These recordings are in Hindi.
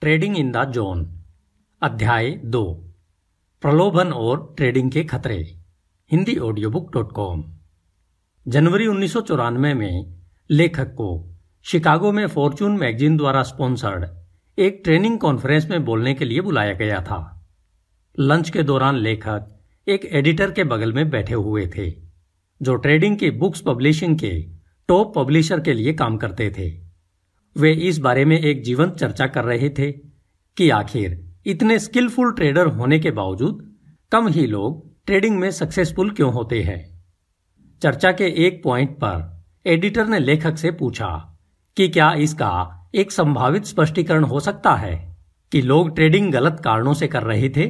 ट्रेडिंग इन द जोन अध्याय दो प्रलोभन और ट्रेडिंग के खतरे Hindi audio book dot com जनवरी उन्नीस में लेखक को शिकागो में फॉर्चून मैगजीन द्वारा स्पॉन्सर्ड एक ट्रेनिंग कॉन्फ्रेंस में बोलने के लिए बुलाया गया था लंच के दौरान लेखक एक एडिटर के बगल में बैठे हुए थे जो ट्रेडिंग की बुक्स पब्लिशिंग के टॉप पब्लिशर के लिए काम करते थे वे इस बारे में एक जीवंत चर्चा कर रहे थे कि आखिर इतने स्किलफुल ट्रेडर होने के बावजूद कम ही लोग ट्रेडिंग में सक्सेसफुल क्यों होते हैं चर्चा के एक पॉइंट पर एडिटर ने लेखक से पूछा कि क्या इसका एक संभावित स्पष्टीकरण हो सकता है कि लोग ट्रेडिंग गलत कारणों से कर रहे थे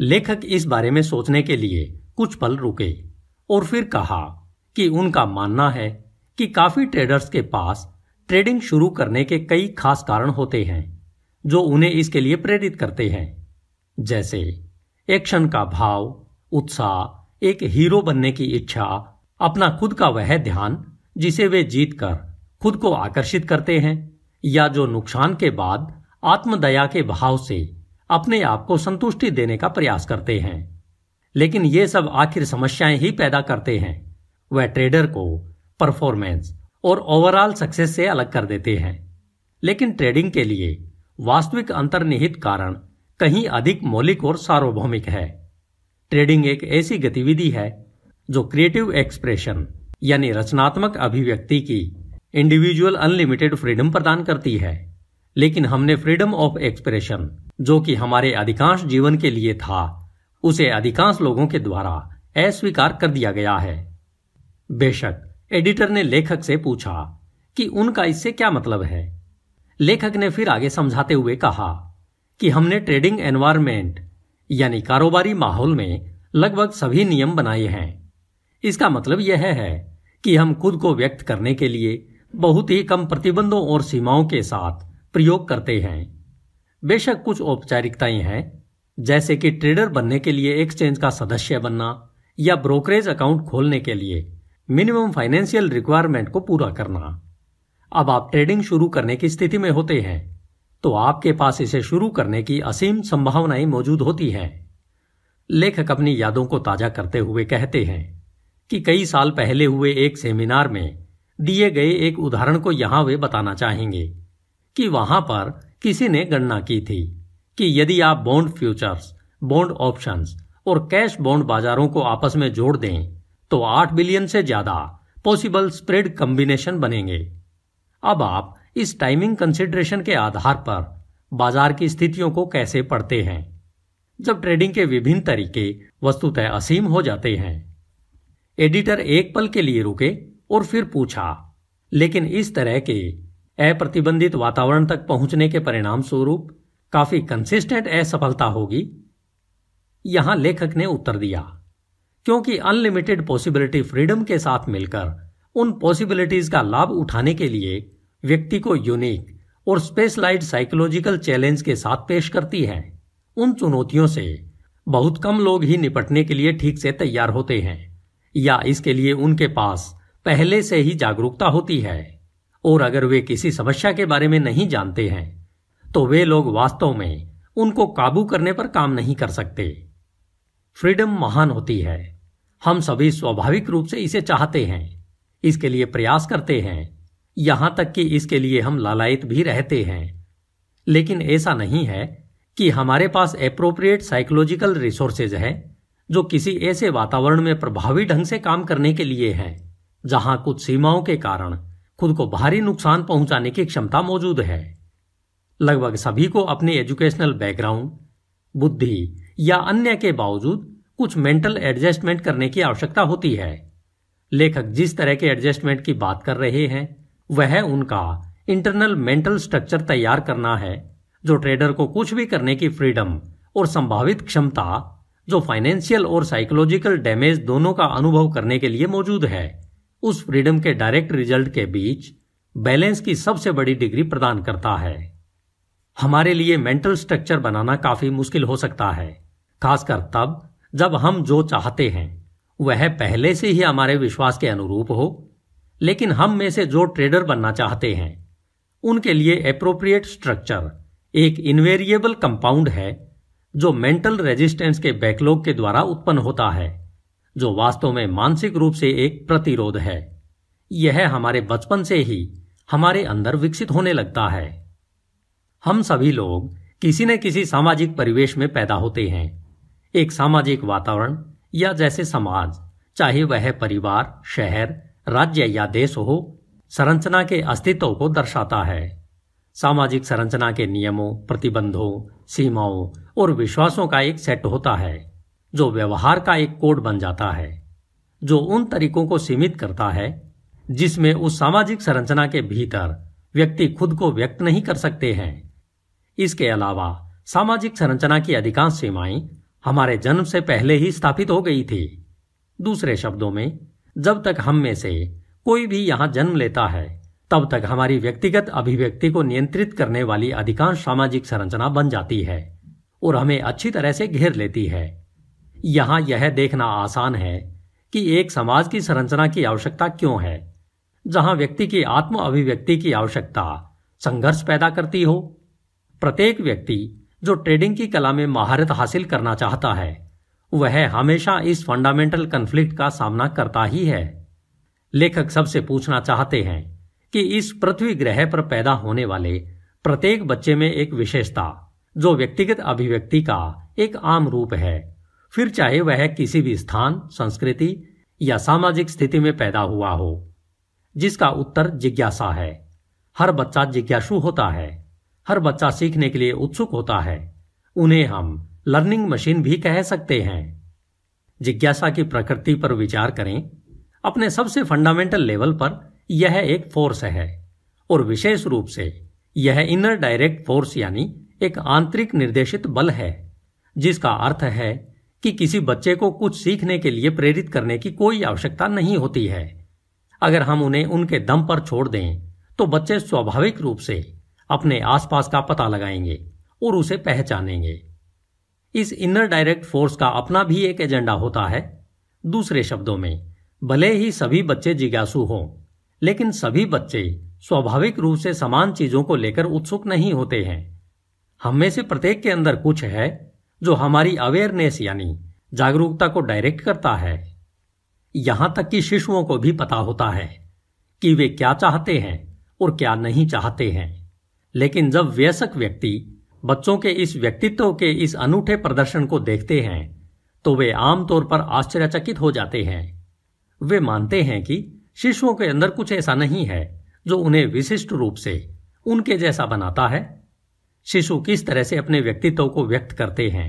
लेखक इस बारे में सोचने के लिए कुछ पल रुके और फिर कहा कि उनका मानना है कि काफी ट्रेडर्स के पास ट्रेडिंग शुरू करने के कई खास कारण होते हैं जो उन्हें इसके लिए प्रेरित करते हैं जैसे एक्शन का भाव उत्साह एक हीरो बनने की इच्छा अपना खुद का वह ध्यान जिसे वे जीतकर खुद को आकर्षित करते हैं या जो नुकसान के बाद आत्मदया के भाव से अपने आप को संतुष्टि देने का प्रयास करते हैं लेकिन ये सब आखिर समस्याएं ही पैदा करते हैं वह ट्रेडर को परफॉर्मेंस और ओवरऑल सक्सेस से अलग कर देते हैं लेकिन ट्रेडिंग के लिए वास्तविक अंतर्निहित कारण कहीं अधिक मौलिक और सार्वभौमिक है ट्रेडिंग एक ऐसी गतिविधि है जो क्रिएटिव एक्सप्रेशन यानी रचनात्मक अभिव्यक्ति की इंडिविजुअल अनलिमिटेड फ्रीडम प्रदान करती है लेकिन हमने फ्रीडम ऑफ एक्सप्रेशन जो कि हमारे अधिकांश जीवन के लिए था उसे अधिकांश लोगों के द्वारा अस्वीकार कर दिया गया है बेशक एडिटर ने लेखक से पूछा कि उनका इससे क्या मतलब है लेखक ने फिर आगे समझाते हुए कहा कि हमने ट्रेडिंग एनवायरमेंट यानी कारोबारी माहौल में लगभग सभी नियम बनाए हैं इसका मतलब यह है कि हम खुद को व्यक्त करने के लिए बहुत ही कम प्रतिबंधों और सीमाओं के साथ प्रयोग करते हैं बेशक कुछ औपचारिकताएं हैं जैसे कि ट्रेडर बनने के लिए एक्सचेंज का सदस्य बनना या ब्रोकरेज अकाउंट खोलने के लिए मिनिमम फाइनेंशियल रिक्वायरमेंट को पूरा करना अब आप ट्रेडिंग शुरू करने की स्थिति में होते हैं तो आपके पास इसे शुरू करने की असीम संभावनाएं मौजूद होती हैं लेखक अपनी यादों को ताजा करते हुए कहते हैं कि कई साल पहले हुए एक सेमिनार में दिए गए एक उदाहरण को यहां वे बताना चाहेंगे कि वहां पर किसी ने गणना की थी कि यदि आप बॉन्ड फ्यूचर्स बॉन्ड ऑप्शंस और कैश बॉन्ड बाजारों को आपस में जोड़ दें तो 8 बिलियन से ज्यादा पॉसिबल स्प्रेड कॉम्बिनेशन बनेंगे अब आप इस टाइमिंग कंसिडरेशन के आधार पर बाजार की स्थितियों को कैसे पढ़ते हैं जब ट्रेडिंग के विभिन्न तरीके वस्तुतः असीम हो जाते हैं एडिटर एक पल के लिए रुके और फिर पूछा लेकिन इस तरह के अप्रतिबंधित वातावरण तक पहुंचने के परिणाम स्वरूप काफी कंसिस्टेंट असफलता होगी यहां लेखक ने उत्तर दिया क्योंकि अनलिमिटेड पॉसिबिलिटी फ्रीडम के साथ मिलकर उन पॉसिबिलिटीज का लाभ उठाने के लिए व्यक्ति को यूनिक और स्पेशलाइड साइकोलॉजिकल चैलेंज के साथ पेश करती है उन चुनौतियों से बहुत कम लोग ही निपटने के लिए ठीक से तैयार होते हैं या इसके लिए उनके पास पहले से ही जागरूकता होती है और अगर वे किसी समस्या के बारे में नहीं जानते हैं तो वे लोग वास्तव में उनको काबू करने पर काम नहीं कर सकते फ्रीडम महान होती है हम सभी स्वाभाविक रूप से इसे चाहते हैं इसके लिए प्रयास करते हैं यहां तक कि इसके लिए हम लालायित भी रहते हैं लेकिन ऐसा नहीं है कि हमारे पास अप्रोप्रिएट साइकोलॉजिकल रिसोर्सेज हैं जो किसी ऐसे वातावरण में प्रभावी ढंग से काम करने के लिए हैं जहां कुछ सीमाओं के कारण खुद को भारी नुकसान पहुंचाने की क्षमता मौजूद है लगभग सभी को अपने एजुकेशनल बैकग्राउंड बुद्धि या अन्य के बावजूद कुछ मेंटल एडजस्टमेंट करने की आवश्यकता होती है लेखक जिस तरह के एडजस्टमेंट की बात कर रहे हैं वह उनका इंटरनल मेंटल स्ट्रक्चर तैयार करना है जो ट्रेडर को कुछ भी करने की फ्रीडम और संभावित क्षमता जो फाइनेंशियल और साइकोलॉजिकल डैमेज दोनों का अनुभव करने के लिए मौजूद है उस फ्रीडम के डायरेक्ट रिजल्ट के बीच बैलेंस की सबसे बड़ी डिग्री प्रदान करता है हमारे लिए मेंटल स्ट्रक्चर बनाना काफी मुश्किल हो सकता है खासकर तब जब हम जो चाहते हैं वह पहले से ही हमारे विश्वास के अनुरूप हो लेकिन हम में से जो ट्रेडर बनना चाहते हैं उनके लिए अप्रोप्रिएट स्ट्रक्चर एक इन्वेरिएबल कंपाउंड है जो मेंटल रेजिस्टेंस के बैकलॉग के द्वारा उत्पन्न होता है जो वास्तव में मानसिक रूप से एक प्रतिरोध है यह हमारे बचपन से ही हमारे अंदर विकसित होने लगता है हम सभी लोग किसी न किसी सामाजिक परिवेश में पैदा होते हैं एक सामाजिक वातावरण या जैसे समाज चाहे वह परिवार शहर राज्य या देश हो संरचना के अस्तित्व को दर्शाता है सामाजिक संरचना के नियमों प्रतिबंधों सीमाओं और विश्वासों का एक सेट होता है जो व्यवहार का एक कोड बन जाता है जो उन तरीकों को सीमित करता है जिसमें उस सामाजिक संरचना के भीतर व्यक्ति खुद को व्यक्त नहीं कर सकते हैं इसके अलावा सामाजिक संरचना की अधिकांश सीमाएं हमारे जन्म से पहले ही स्थापित हो गई थी दूसरे शब्दों में जब तक हम में से कोई भी यहाँ जन्म लेता है तब तक हमारी व्यक्तिगत अभिव्यक्ति को नियंत्रित करने वाली अधिकांश सामाजिक संरचना बन जाती है और हमें अच्छी तरह से घेर लेती है यहाँ यह देखना आसान है कि एक समाज की संरचना की आवश्यकता क्यों है जहां व्यक्ति की आत्म अभिव्यक्ति की आवश्यकता संघर्ष पैदा करती हो प्रत्येक व्यक्ति जो ट्रेडिंग की कला में महारत हासिल करना चाहता है वह हमेशा इस फंडामेंटल कन्फ्लिक्ट का सामना करता ही है लेखक सबसे पूछना चाहते हैं कि इस पृथ्वी ग्रह पर पैदा होने वाले प्रत्येक बच्चे में एक विशेषता जो व्यक्तिगत अभिव्यक्ति का एक आम रूप है फिर चाहे वह किसी भी स्थान संस्कृति या सामाजिक स्थिति में पैदा हुआ हो जिसका उत्तर जिज्ञासा है हर बच्चा जिज्ञासु होता है हर बच्चा सीखने के लिए उत्सुक होता है उन्हें हम लर्निंग मशीन भी कह सकते हैं जिज्ञासा की प्रकृति पर विचार करें अपने सबसे फंडामेंटल लेवल पर यह एक फोर्स है और विशेष रूप से यह इनर डायरेक्ट फोर्स यानी एक आंतरिक निर्देशित बल है जिसका अर्थ है कि किसी बच्चे को कुछ सीखने के लिए प्रेरित करने की कोई आवश्यकता नहीं होती है अगर हम उन्हें उनके दम पर छोड़ दें तो बच्चे स्वाभाविक रूप से अपने आसपास का पता लगाएंगे और उसे पहचानेंगे इस इनर डायरेक्ट फोर्स का अपना भी एक एजेंडा होता है दूसरे शब्दों में भले ही सभी बच्चे जिज्ञासु हों लेकिन सभी बच्चे स्वाभाविक रूप से समान चीजों को लेकर उत्सुक नहीं होते हैं हम में से प्रत्येक के अंदर कुछ है जो हमारी अवेयरनेस यानी जागरूकता को डायरेक्ट करता है यहां तक कि शिशुओं को भी पता होता है कि वे क्या चाहते हैं और क्या नहीं चाहते हैं लेकिन जब व्यसक व्यक्ति बच्चों के इस व्यक्तित्व के इस अनूठे प्रदर्शन को देखते हैं तो वे आमतौर पर आश्चर्यचकित हो जाते हैं वे मानते हैं कि शिशुओं के अंदर कुछ ऐसा नहीं है जो उन्हें विशिष्ट रूप से उनके जैसा बनाता है शिशु किस तरह से अपने व्यक्तित्व को व्यक्त करते हैं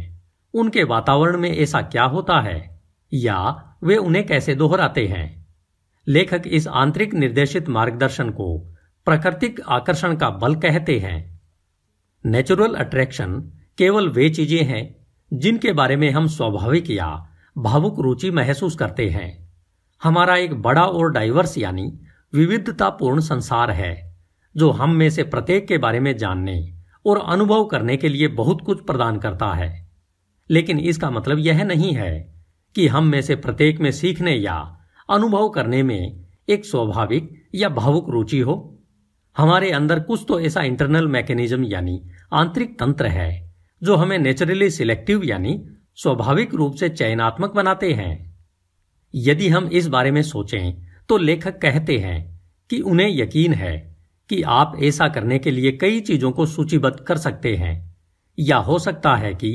उनके वातावरण में ऐसा क्या होता है या वे उन्हें कैसे दोहराते हैं लेखक इस आंतरिक निर्देशित मार्गदर्शन को प्राकृतिक आकर्षण का बल कहते हैं नेचुरल अट्रैक्शन केवल वे चीजें हैं जिनके बारे में हम स्वाभाविक या भावुक रुचि महसूस करते हैं हमारा एक बड़ा और डाइवर्स यानी विविधतापूर्ण संसार है जो हम में से प्रत्येक के बारे में जानने और अनुभव करने के लिए बहुत कुछ प्रदान करता है लेकिन इसका मतलब यह नहीं है कि हम में से प्रत्येक में सीखने या अनुभव करने में एक स्वाभाविक या भावुक रुचि हो हमारे अंदर कुछ तो ऐसा इंटरनल मैकेनिज्म यानी आंतरिक तंत्र है जो हमें नेचुरली सिलेक्टिव यानी स्वाभाविक रूप से चयनात्मक बनाते हैं यदि हम इस बारे में सोचें तो लेखक कहते हैं कि उन्हें यकीन है कि आप ऐसा करने के लिए कई चीजों को सूचीबद्ध कर सकते हैं या हो सकता है कि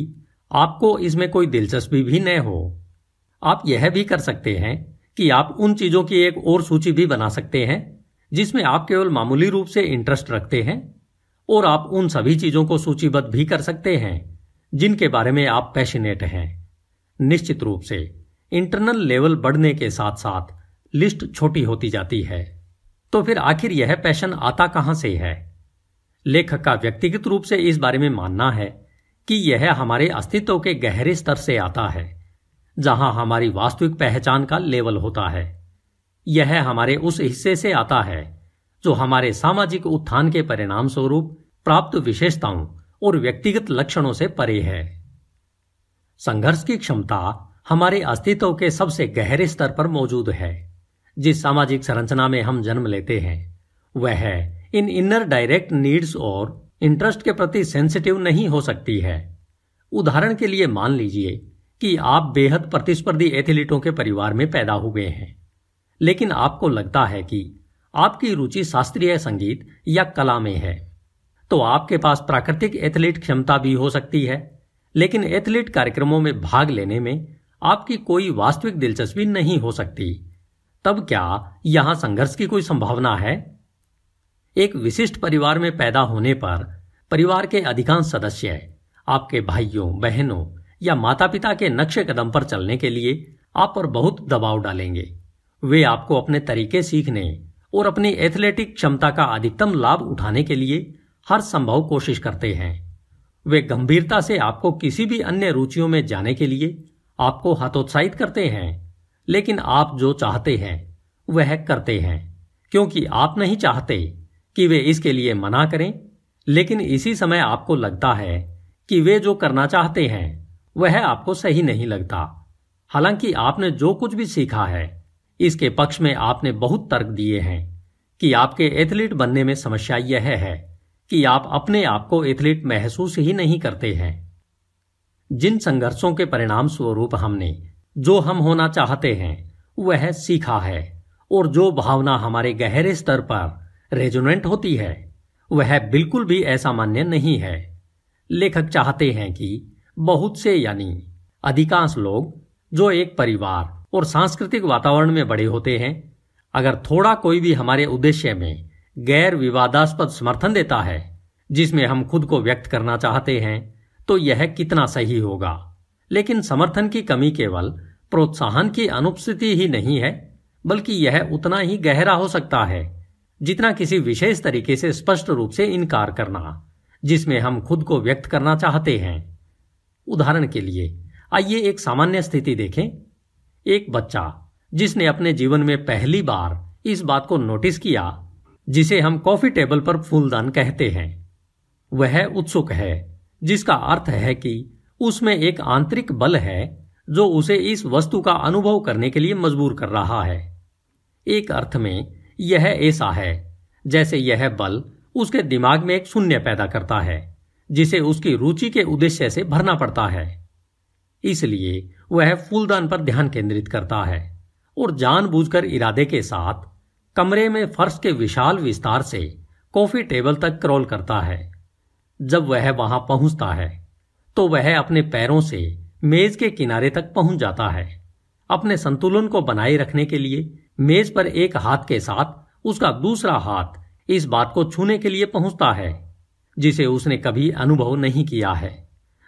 आपको इसमें कोई दिलचस्पी भी न हो आप यह भी कर सकते हैं कि आप उन चीजों की एक और सूची भी बना सकते हैं जिसमें आप केवल मामूली रूप से इंटरेस्ट रखते हैं और आप उन सभी चीजों को सूचीबद्ध भी कर सकते हैं जिनके बारे में आप पैशनेट हैं निश्चित रूप से इंटरनल लेवल बढ़ने के साथ साथ लिस्ट छोटी होती जाती है तो फिर आखिर यह पैशन आता कहां से है लेखक का व्यक्तिगत रूप से इस बारे में मानना है कि यह हमारे अस्तित्व के गहरे स्तर से आता है जहां हमारी वास्तविक पहचान का लेवल होता है यह हमारे उस हिस्से से आता है जो हमारे सामाजिक उत्थान के परिणाम स्वरूप प्राप्त विशेषताओं और व्यक्तिगत लक्षणों से परे है संघर्ष की क्षमता हमारे अस्तित्व के सबसे गहरे स्तर पर मौजूद है जिस सामाजिक संरचना में हम जन्म लेते हैं वह है इन इनर डायरेक्ट नीड्स और इंटरेस्ट के प्रति सेंसिटिव नहीं हो सकती है उदाहरण के लिए मान लीजिए कि आप बेहद प्रतिस्पर्धी एथलीटों के परिवार में पैदा हुए हैं लेकिन आपको लगता है कि आपकी रुचि शास्त्रीय संगीत या कला में है तो आपके पास प्राकृतिक एथलीट क्षमता भी हो सकती है लेकिन एथलीट कार्यक्रमों में भाग लेने में आपकी कोई वास्तविक दिलचस्पी नहीं हो सकती तब क्या यहां संघर्ष की कोई संभावना है एक विशिष्ट परिवार में पैदा होने पर परिवार के अधिकांश सदस्य आपके भाइयों बहनों या माता पिता के नक्शे कदम पर चलने के लिए आप पर बहुत दबाव डालेंगे वे आपको अपने तरीके सीखने और अपनी एथलेटिक क्षमता का अधिकतम लाभ उठाने के लिए हर संभव कोशिश करते हैं वे गंभीरता से आपको किसी भी अन्य रुचियों में जाने के लिए आपको हतोत्साहित करते हैं लेकिन आप जो चाहते हैं वह करते हैं क्योंकि आप नहीं चाहते कि वे इसके लिए मना करें लेकिन इसी समय आपको लगता है कि वे जो करना चाहते हैं वह आपको सही नहीं लगता हालांकि आपने जो कुछ भी सीखा है इसके पक्ष में आपने बहुत तर्क दिए हैं कि आपके एथलीट बनने में समस्या यह है कि आप अपने आप को एथलीट महसूस ही नहीं करते हैं जिन संघर्षों के परिणाम स्वरूप हमने जो हम होना चाहते हैं वह सीखा है और जो भावना हमारे गहरे स्तर पर रेजोनेंट होती है वह बिल्कुल भी ऐसा मान्य नहीं है लेखक चाहते हैं कि बहुत से यानी अधिकांश लोग जो एक परिवार और सांस्कृतिक वातावरण में बड़े होते हैं अगर थोड़ा कोई भी हमारे उद्देश्य में गैर विवादास्पद समर्थन देता है जिसमें हम खुद को व्यक्त करना चाहते हैं तो यह कितना सही होगा लेकिन समर्थन की कमी केवल प्रोत्साहन की अनुपस्थिति ही नहीं है बल्कि यह उतना ही गहरा हो सकता है जितना किसी विशेष तरीके से स्पष्ट रूप से इनकार करना जिसमें हम खुद को व्यक्त करना चाहते हैं उदाहरण के लिए आइए एक सामान्य स्थिति देखें एक बच्चा जिसने अपने जीवन में पहली बार इस बात को नोटिस किया जिसे हम कॉफी टेबल पर फूलदान कहते हैं वह उत्सुक है जिसका अर्थ है कि उसमें एक आंतरिक बल है जो उसे इस वस्तु का अनुभव करने के लिए मजबूर कर रहा है एक अर्थ में यह ऐसा है जैसे यह बल उसके दिमाग में एक शून्य पैदा करता है जिसे उसकी रुचि के उद्देश्य से भरना पड़ता है इसलिए वह फूलदान पर ध्यान केंद्रित करता है और जानबूझकर इरादे के साथ कमरे में फर्श के विशाल विस्तार से कॉफी टेबल तक क्रॉल करता है जब वह वहां पहुंचता है तो वह अपने पैरों से मेज के किनारे तक पहुंच जाता है अपने संतुलन को बनाए रखने के लिए मेज पर एक हाथ के साथ उसका दूसरा हाथ इस बात को छूने के लिए पहुंचता है जिसे उसने कभी अनुभव नहीं किया है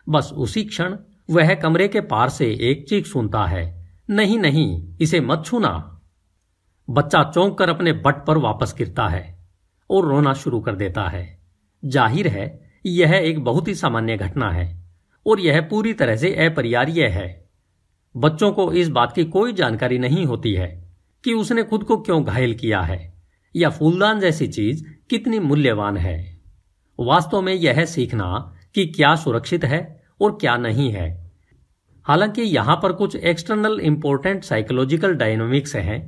बस उसी क्षण वह कमरे के पार से एक चीख सुनता है नहीं नहीं इसे मत छूना बच्चा चौंक कर अपने बट पर वापस गिरता है और रोना शुरू कर देता है जाहिर है यह एक बहुत ही सामान्य घटना है और यह पूरी तरह से अपरिहार्य है बच्चों को इस बात की कोई जानकारी नहीं होती है कि उसने खुद को क्यों घायल किया है या फूलदान जैसी चीज कितनी मूल्यवान है वास्तव में यह सीखना कि क्या सुरक्षित है और क्या नहीं है हालांकि यहाँ पर कुछ एक्सटर्नल इम्पोर्टेंट साइकोलॉजिकल डायनोमिक्स हैं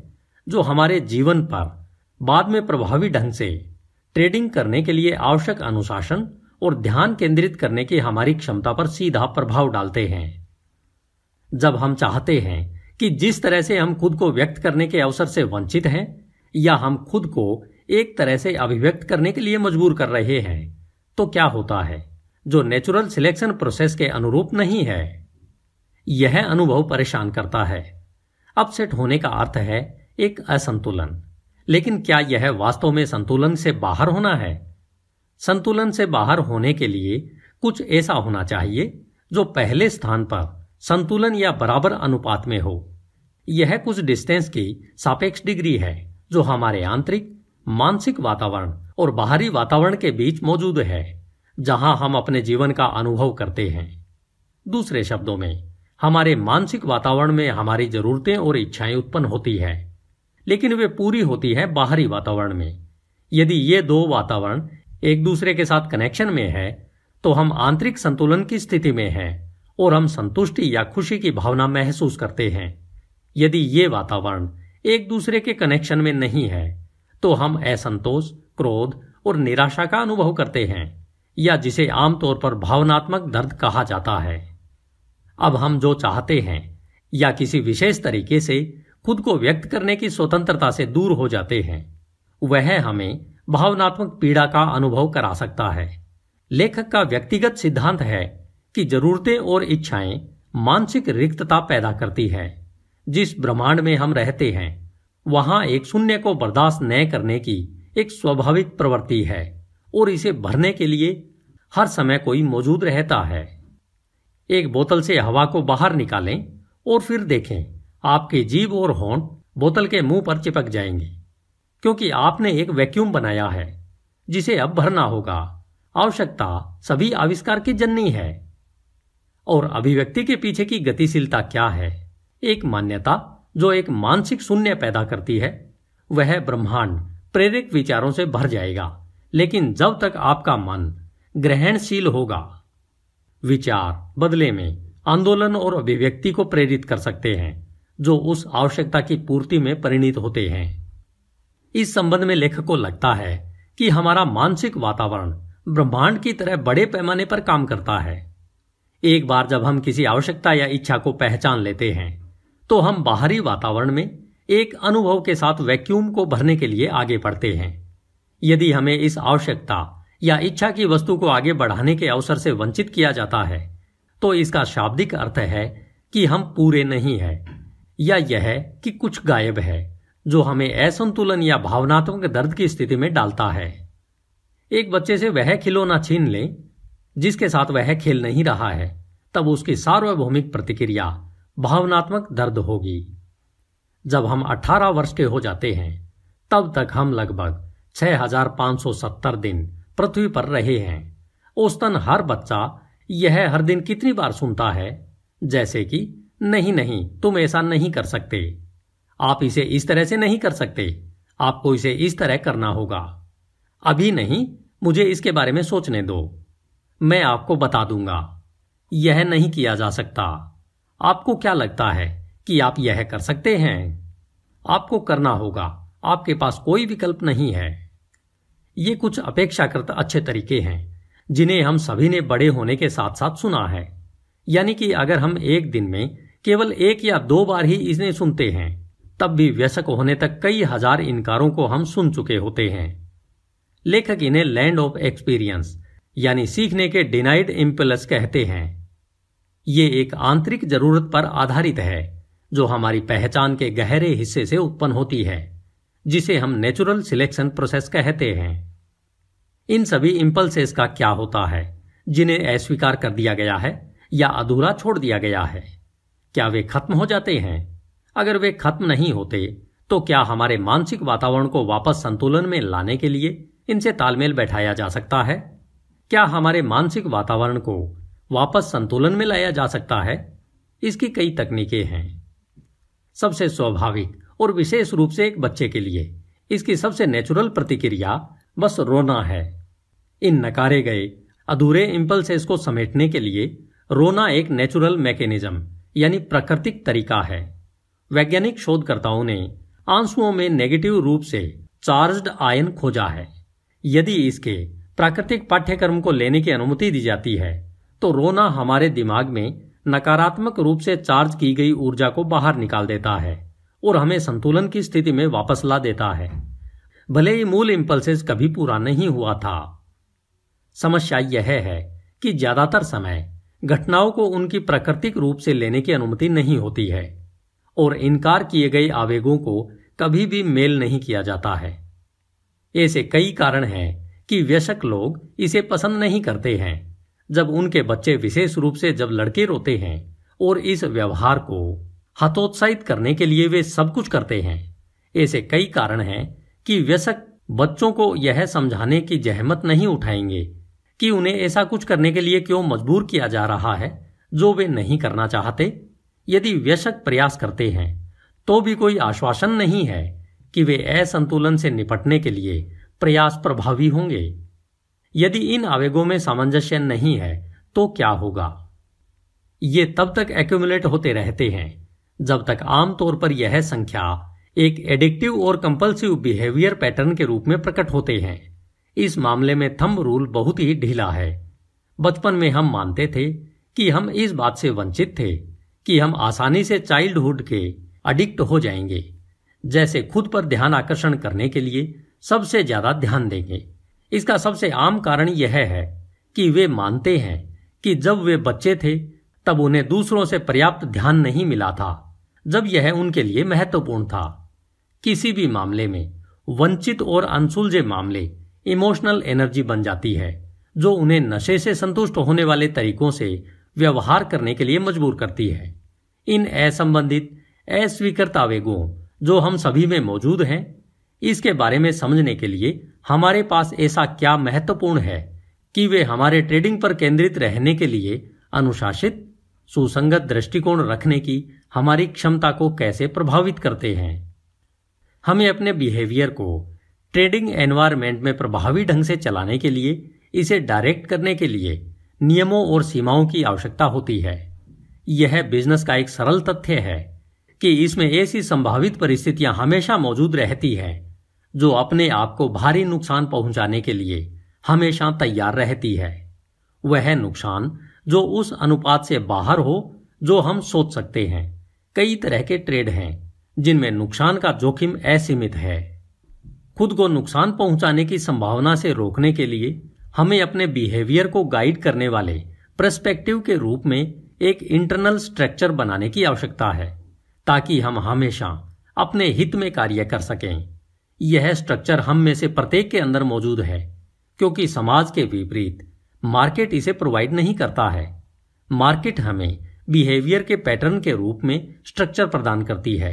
जो हमारे जीवन पर बाद में प्रभावी ढंग से ट्रेडिंग करने के लिए आवश्यक अनुशासन और ध्यान केंद्रित करने की हमारी क्षमता पर सीधा प्रभाव डालते हैं जब हम चाहते हैं कि जिस तरह से हम खुद को व्यक्त करने के अवसर से वंचित हैं या हम खुद को एक तरह से अभिव्यक्त करने के लिए मजबूर कर रहे हैं तो क्या होता है जो नेचुरल सिलेक्शन प्रोसेस के अनुरूप नहीं है यह अनुभव परेशान करता है अपसेट होने का अर्थ है एक असंतुलन लेकिन क्या यह वास्तव में संतुलन से बाहर होना है संतुलन से बाहर होने के लिए कुछ ऐसा होना चाहिए जो पहले स्थान पर संतुलन या बराबर अनुपात में हो यह कुछ डिस्टेंस की सापेक्ष डिग्री है जो हमारे आंतरिक मानसिक वातावरण और बाहरी वातावरण के बीच मौजूद है जहां हम अपने जीवन का अनुभव करते हैं दूसरे शब्दों में हमारे मानसिक वातावरण में हमारी जरूरतें और इच्छाएं उत्पन्न होती है लेकिन वे पूरी होती है बाहरी वातावरण में यदि ये दो वातावरण एक दूसरे के साथ कनेक्शन में है तो हम आंतरिक संतुलन की स्थिति में हैं और हम संतुष्टि या खुशी की भावना महसूस करते हैं यदि ये वातावरण एक दूसरे के कनेक्शन में नहीं है तो हम असंतोष क्रोध और निराशा का अनुभव करते हैं या जिसे आमतौर पर भावनात्मक दर्द कहा जाता है अब हम जो चाहते हैं या किसी विशेष तरीके से खुद को व्यक्त करने की स्वतंत्रता से दूर हो जाते हैं वह हमें भावनात्मक पीड़ा का अनुभव करा सकता है लेखक का व्यक्तिगत सिद्धांत है कि जरूरतें और इच्छाएं मानसिक रिक्तता पैदा करती है जिस ब्रह्मांड में हम रहते हैं वहां एक शून्य को बर्दाश्त न करने की एक स्वाभाविक प्रवृत्ति है और इसे भरने के लिए हर समय कोई मौजूद रहता है एक बोतल से हवा को बाहर निकालें और फिर देखें आपके जीव और होंठ बोतल के मुंह पर चिपक जाएंगे क्योंकि आपने एक वैक्यूम बनाया है जिसे अब भरना होगा आवश्यकता सभी आविष्कार की जननी है और अभिव्यक्ति के पीछे की गतिशीलता क्या है एक मान्यता जो एक मानसिक शून्य पैदा करती है वह ब्रह्मांड प्रेरक विचारों से भर जाएगा लेकिन जब तक आपका मन ग्रहणशील होगा विचार बदले में आंदोलन और अभिव्यक्ति को प्रेरित कर सकते हैं जो उस आवश्यकता की पूर्ति में परिणित होते हैं इस संबंध में लेखक को लगता है कि हमारा मानसिक वातावरण ब्रह्मांड की तरह बड़े पैमाने पर काम करता है एक बार जब हम किसी आवश्यकता या इच्छा को पहचान लेते हैं तो हम बाहरी वातावरण में एक अनुभव के साथ वैक्यूम को भरने के लिए आगे बढ़ते हैं यदि हमें इस आवश्यकता या इच्छा की वस्तु को आगे बढ़ाने के अवसर से वंचित किया जाता है तो इसका शाब्दिक अर्थ है कि हम पूरे नहीं है या यह कि कुछ गायब है जो हमें असंतुलन या भावनात्मक दर्द की स्थिति में डालता है एक बच्चे से वह खिलौना छीन ले जिसके साथ वह खेल नहीं रहा है तब उसकी सार्वभौमिक प्रतिक्रिया भावनात्मक दर्द होगी जब हम 18 वर्ष के हो जाते हैं तब तक हम लगभग 6570 दिन पृथ्वी पर रहे हैं औसतन हर बच्चा यह हर दिन कितनी बार सुनता है जैसे कि नहीं नहीं तुम ऐसा नहीं कर सकते आप इसे इस तरह से नहीं कर सकते आपको इसे इस तरह करना होगा अभी नहीं मुझे इसके बारे में सोचने दो मैं आपको बता दूंगा यह नहीं किया जा सकता आपको क्या लगता है कि आप यह कर सकते हैं आपको करना होगा आपके पास कोई विकल्प नहीं है ये कुछ अपेक्षाकृत अच्छे तरीके हैं जिन्हें हम सभी ने बड़े होने के साथ साथ सुना है यानी कि अगर हम एक दिन में केवल एक या दो बार ही इन्हें सुनते हैं तब भी व्यसक होने तक कई हजार इनकारों को हम सुन चुके होते हैं लेखक इन्हें लैंड ऑफ एक्सपीरियंस यानी सीखने के डिनाइड इम्पलस कहते हैं ये एक आंतरिक जरूरत पर आधारित है जो हमारी पहचान के गहरे हिस्से से उत्पन्न होती है जिसे हम नेचुरल सिलेक्शन प्रोसेस कहते हैं इन सभी इम्पल्सेस का क्या होता है जिन्हें अस्वीकार कर दिया गया है या अधूरा छोड़ दिया गया है क्या वे खत्म हो जाते हैं अगर वे खत्म नहीं होते तो क्या हमारे मानसिक वातावरण को वापस संतुलन में लाने के लिए इनसे तालमेल बैठाया जा सकता है क्या हमारे मानसिक वातावरण को वापस संतुलन में लाया जा सकता है इसकी कई तकनीकें हैं सबसे स्वाभाविक और विशेष रूप से एक बच्चे के लिए इसकी सबसे नेचुरल प्रतिक्रिया बस रोना है इन नकारे गए अधूरे इम्पल्सेस को समेटने के लिए रोना एक नेचुरल मैकेनिज्म यानी प्राकृतिक तरीका है वैज्ञानिक शोधकर्ताओं ने आंसुओं में नेगेटिव रूप से चार्ज्ड आयन खोजा है यदि इसके प्राकृतिक पाठ्यक्रम को लेने की अनुमति दी जाती है तो रोना हमारे दिमाग में नकारात्मक रूप से चार्ज की गई ऊर्जा को बाहर निकाल देता है और हमें संतुलन की स्थिति में वापस ला देता है भले ही मूल इम्पल्सेस कभी पूरा नहीं हुआ था समस्या यह है कि ज्यादातर समय घटनाओं को उनकी प्राकृतिक रूप से लेने की अनुमति नहीं होती है और इनकार किए गए आवेगों को कभी भी मेल नहीं किया जाता है ऐसे कई कारण हैं कि व्यसक लोग इसे पसंद नहीं करते हैं जब उनके बच्चे विशेष रूप से जब लड़के रोते हैं और इस व्यवहार को हतोत्साहित करने के लिए वे सब कुछ करते हैं ऐसे कई कारण हैं कि व्यसक बच्चों को यह समझाने की जहमत नहीं उठाएंगे कि उन्हें ऐसा कुछ करने के लिए क्यों मजबूर किया जा रहा है जो वे नहीं करना चाहते यदि व्यशक प्रयास करते हैं तो भी कोई आश्वासन नहीं है कि वे असंतुलन से निपटने के लिए प्रयास प्रभावी होंगे यदि इन आवेगों में सामंजस्य नहीं है तो क्या होगा ये तब तक एक्यूमुलेट होते रहते हैं जब तक आमतौर पर यह संख्या एक एडिक्टिव और कंपल्सिव बिहेवियर पैटर्न के रूप में प्रकट होते हैं इस मामले में थंब रूल बहुत ही ढीला है बचपन में हम मानते थे कि हम इस बात से वंचित थे कि हम आसानी से चाइल्डहुड के अडिक्ट हो जाएंगे जैसे खुद पर ध्यान आकर्षण करने के लिए सबसे ज्यादा ध्यान देंगे इसका सबसे आम कारण यह है कि वे मानते हैं कि जब वे बच्चे थे तब उन्हें दूसरों से पर्याप्त ध्यान नहीं मिला था जब यह उनके लिए महत्वपूर्ण था किसी भी मामले में वंचित और अनसुलझे मामले इमोशनल एनर्जी बन जाती है जो उन्हें नशे से संतुष्ट होने वाले तरीकों से व्यवहार करने के लिए मजबूर करती है इन असंबंधित अस्वीकृत आवेगों जो हम सभी में मौजूद हैं इसके बारे में समझने के लिए हमारे पास ऐसा क्या महत्वपूर्ण है कि वे हमारे ट्रेडिंग पर केंद्रित रहने के लिए अनुशासित सुसंगत दृष्टिकोण रखने की हमारी क्षमता को कैसे प्रभावित करते हैं हमें अपने बिहेवियर को ट्रेडिंग एनवायरमेंट में प्रभावी ढंग से चलाने के लिए इसे डायरेक्ट करने के लिए नियमों और सीमाओं की आवश्यकता होती है यह बिजनेस का एक सरल तथ्य है कि इसमें ऐसी संभावित परिस्थितियां हमेशा मौजूद रहती हैं जो अपने आप को भारी नुकसान पहुंचाने के लिए हमेशा तैयार रहती है वह नुकसान जो उस अनुपात से बाहर हो जो हम सोच सकते हैं कई तरह के ट्रेड हैं जिनमें नुकसान का जोखिम असीमित है खुद को नुकसान पहुंचाने की संभावना से रोकने के लिए हमें अपने बिहेवियर को गाइड करने वाले प्रस्पेक्टिव के रूप में एक इंटरनल स्ट्रक्चर बनाने की आवश्यकता है ताकि हम हमेशा अपने हित में कार्य कर सकें यह स्ट्रक्चर हम में से प्रत्येक के अंदर मौजूद है क्योंकि समाज के विपरीत मार्केट इसे प्रोवाइड नहीं करता है मार्केट हमें बिहेवियर के पैटर्न के रूप में स्ट्रक्चर प्रदान करती है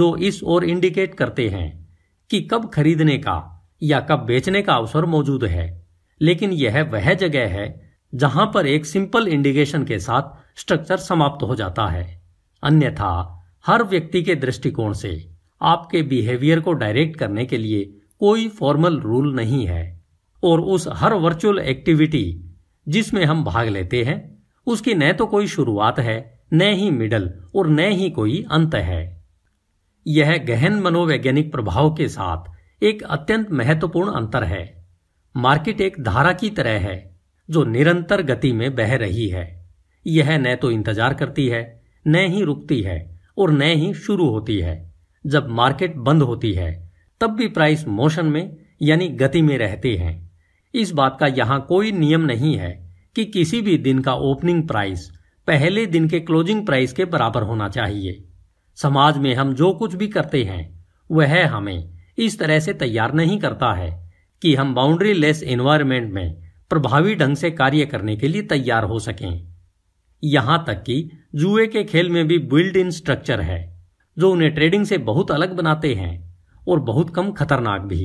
जो इस ओर इंडिकेट करते हैं कि कब खरीदने का या कब बेचने का अवसर मौजूद है लेकिन यह वह जगह है जहां पर एक सिंपल इंडिकेशन के साथ स्ट्रक्चर समाप्त हो जाता है अन्यथा हर व्यक्ति के दृष्टिकोण से आपके बिहेवियर को डायरेक्ट करने के लिए कोई फॉर्मल रूल नहीं है और उस हर वर्चुअल एक्टिविटी जिसमें हम भाग लेते हैं उसकी न तो कोई शुरुआत है न ही मिडल और न ही कोई अंत है यह गहन मनोवैज्ञानिक प्रभाव के साथ एक अत्यंत महत्वपूर्ण अंतर है मार्केट एक धारा की तरह है जो निरंतर गति में बह रही है यह न तो इंतजार करती है न ही रुकती है और न ही शुरू होती है जब मार्केट बंद होती है तब भी प्राइस मोशन में यानी गति में रहते हैं इस बात का यहां कोई नियम नहीं है कि किसी भी दिन का ओपनिंग प्राइस पहले दिन के क्लोजिंग प्राइस के बराबर होना चाहिए समाज में हम जो कुछ भी करते हैं वह हमें इस तरह से तैयार नहीं करता है कि हम बाउंड्री लेस एनवायरमेंट में प्रभावी ढंग से कार्य करने के लिए तैयार हो सकें यहां तक कि जुए के खेल में भी बिल्ड इन स्ट्रक्चर है जो उन्हें ट्रेडिंग से बहुत अलग बनाते हैं और बहुत कम खतरनाक भी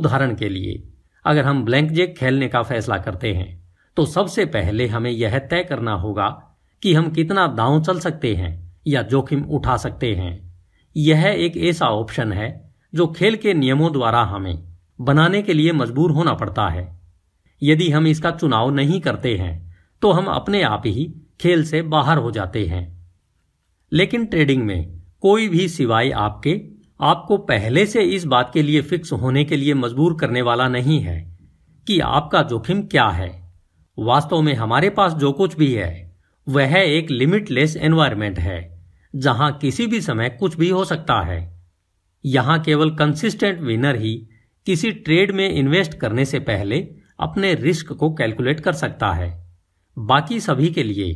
उदाहरण के लिए अगर हम ब्लैंक जेक खेलने का फैसला करते हैं तो सबसे पहले हमें यह तय करना होगा कि हम कितना दांव चल सकते हैं या जोखिम उठा सकते हैं यह एक ऐसा ऑप्शन है जो खेल के नियमों द्वारा हमें बनाने के लिए मजबूर होना पड़ता है यदि हम इसका चुनाव नहीं करते हैं तो हम अपने आप ही खेल से बाहर हो जाते हैं लेकिन ट्रेडिंग में कोई भी सिवाय आपके आपको पहले से इस बात के लिए फिक्स होने के लिए मजबूर करने वाला नहीं है कि आपका जोखिम क्या है वास्तव में हमारे पास जो कुछ भी है वह एक लिमिटलेस एनवायरमेंट है जहां किसी भी समय कुछ भी हो सकता है यहां केवल कंसिस्टेंट विनर ही किसी ट्रेड में इन्वेस्ट करने से पहले अपने रिस्क को कैलकुलेट कर सकता है बाकी सभी के लिए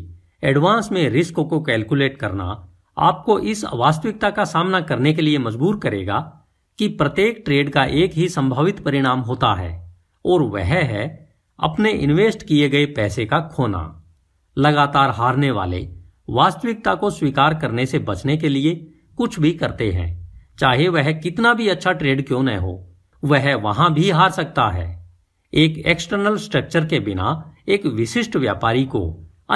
एडवांस में रिस्क को कैलकुलेट करना आपको इस वास्तविकता का सामना करने के लिए मजबूर करेगा कि प्रत्येक ट्रेड का एक ही संभावित परिणाम होता है और वह है अपने इन्वेस्ट किए गए पैसे का खोना लगातार हारने वाले वास्तविकता को स्वीकार करने से बचने के लिए कुछ भी करते हैं चाहे वह कितना भी अच्छा ट्रेड क्यों न हो वह वहां भी हार सकता है एक एक्सटर्नल स्ट्रक्चर के बिना एक विशिष्ट व्यापारी को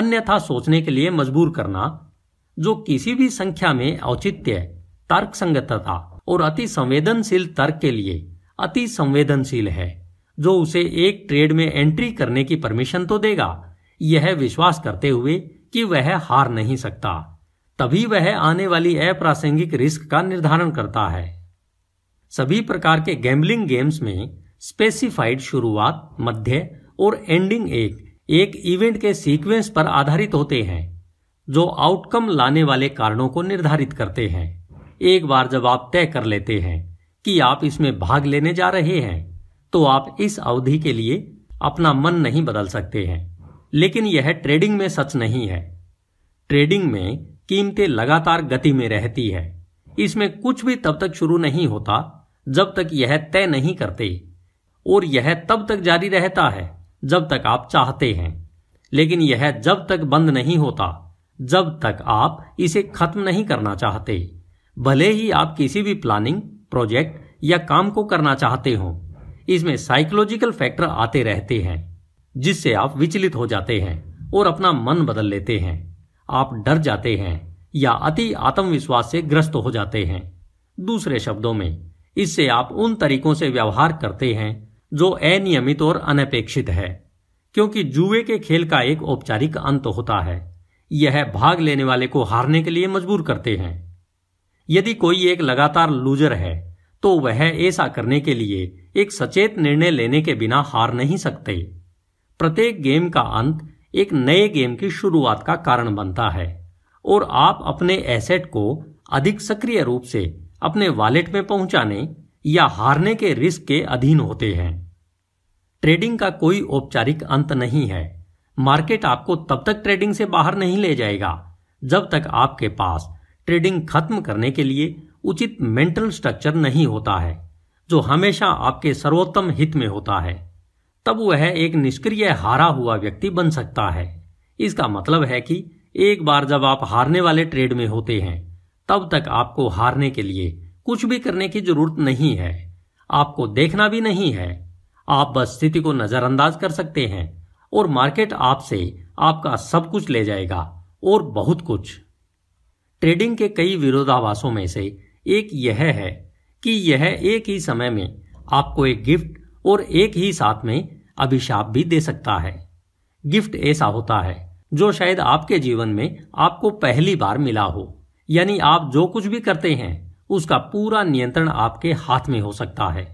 अन्यथा सोचने के लिए मजबूर करना जो किसी भी संख्या में औचित्य तर्क संगतता और अति संवेदनशील तर्क के लिए अति संवेदनशील है जो उसे एक ट्रेड में एंट्री करने की परमिशन तो देगा यह विश्वास करते हुए कि वह हार नहीं सकता तभी वह आने वाली अप्रासंगिक रिस्क का निर्धारण करता है सभी प्रकार के गैम्बलिंग गेम्स में स्पेसिफाइड शुरुआत मध्य और एंडिंग एक एक इवेंट के सीक्वेंस पर आधारित होते हैं जो आउटकम लाने वाले कारणों को निर्धारित करते हैं एक बार जब आप तय कर लेते हैं कि आप इसमें भाग लेने जा रहे हैं तो आप इस अवधि के लिए अपना मन नहीं बदल सकते हैं लेकिन यह ट्रेडिंग में सच नहीं है ट्रेडिंग में कीमतें लगातार गति में रहती है इसमें कुछ भी तब तक शुरू नहीं होता जब तक यह तय नहीं करते और यह तब तक जारी रहता है जब तक आप चाहते हैं लेकिन यह जब तक बंद नहीं होता जब तक आप इसे खत्म नहीं करना चाहते भले ही आप किसी भी प्लानिंग प्रोजेक्ट या काम को करना चाहते हो इसमें साइकोलॉजिकल फैक्टर आते रहते हैं जिससे आप विचलित हो जाते हैं और अपना मन बदल लेते हैं आप डर जाते हैं या अति आत्मविश्वास से ग्रस्त हो जाते हैं दूसरे शब्दों में इससे आप उन तरीकों से व्यवहार करते हैं जो अनियमित और अनपेक्षित है क्योंकि जुए के खेल का एक औपचारिक अंत होता है यह भाग लेने वाले को हारने के लिए मजबूर करते हैं यदि कोई एक लगातार लूजर है तो वह ऐसा करने के लिए एक सचेत निर्णय लेने के बिना हार नहीं सकते प्रत्येक गेम का अंत एक नए गेम की शुरुआत का कारण बनता है और आप अपने एसेट को अधिक सक्रिय रूप से अपने वॉलेट में पहुंचाने या हारने के रिस्क के अधीन होते हैं ट्रेडिंग का कोई औपचारिक अंत नहीं है मार्केट आपको तब तक ट्रेडिंग से बाहर नहीं ले जाएगा जब तक आपके पास ट्रेडिंग खत्म करने के लिए उचित मेंटल स्ट्रक्चर नहीं होता है जो हमेशा आपके सर्वोत्तम हित में होता है तब वह एक निष्क्रिय हारा हुआ व्यक्ति बन सकता है इसका मतलब है कि एक बार जब आप हारने वाले ट्रेड में होते हैं तब तक आपको हारने के लिए कुछ भी करने की जरूरत नहीं है आपको देखना भी नहीं है आप बस स्थिति को नजरअंदाज कर सकते हैं और मार्केट आपसे आपका सब कुछ ले जाएगा और बहुत कुछ ट्रेडिंग के कई विरोधाभासों में से एक यह है कि यह एक ही समय में आपको एक गिफ्ट और एक ही साथ में अभिशाप भी दे सकता है गिफ्ट ऐसा होता है जो शायद आपके जीवन में आपको पहली बार मिला हो यानी आप जो कुछ भी करते हैं उसका पूरा नियंत्रण आपके हाथ में हो सकता है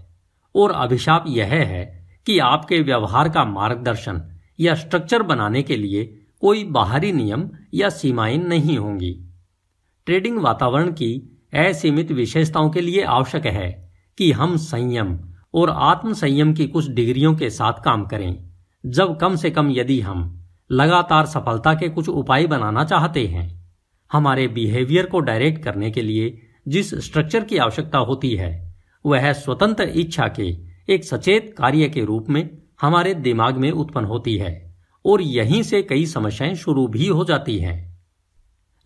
और अभिशाप यह है कि आपके व्यवहार का मार्गदर्शन या स्ट्रक्चर बनाने के लिए कोई बाहरी नियम या सीमाएं नहीं होंगी ट्रेडिंग वातावरण की असीमित विशेषताओं के लिए आवश्यक है कि हम संयम और आत्म संयम की कुछ डिग्रियों के साथ काम करें जब कम से कम यदि हम लगातार सफलता के कुछ उपाय बनाना चाहते हैं हमारे बिहेवियर को डायरेक्ट करने के लिए जिस स्ट्रक्चर की आवश्यकता होती है वह स्वतंत्र इच्छा के एक सचेत कार्य के रूप में हमारे दिमाग में उत्पन्न होती है और यहीं से कई समस्याएं शुरू भी हो जाती हैं